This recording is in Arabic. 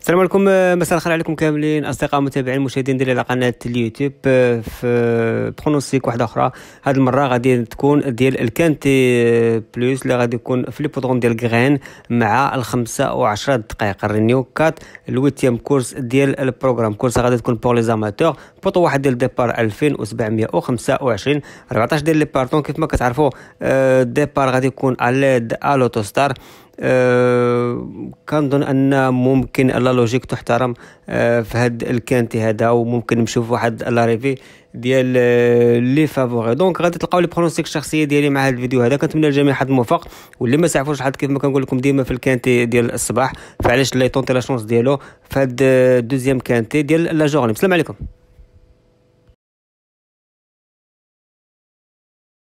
السلام عليكم آه، مساء الخير عليكم كاملين اصدقاء متابعين المشاهدين ديال قناه اليوتيوب آه، في بروغنوستيك واحده اخرى هاد المره غادي تكون ديال الكانتي بلوس اللي غادي يكون في ليبودروم ديال غرين مع الخمسة وعشرة دقائق الرينيو كات الويتيام كورس ديال البروغرام كورس غادي تكون بور لي زاماتور بوطو واحد ديال ديبار 2725 14 ديال لي بارتون كيف ما كتعرفوا الديبار آه، غادي يكون على لوتو ستار كنظن ان ممكن لا لوجيك تحترم آه، في هاد الكانتي هذا وممكن نشوف واحد لا ريفي ديال آه، لي فافوري دونك غادي تلقاو لي برونوستيك الشخصيه ديالي مع هاد الفيديو هذا كنتمنى الجميع حد موفق واللي ما سعفوش حد كيف ما كنقول لكم ديما في الكانتي ديال الصباح فعلاش لا يطونتي لا شونس ديالو في هاد آه، دوزيام كانتي ديال لا جورني السلام عليكم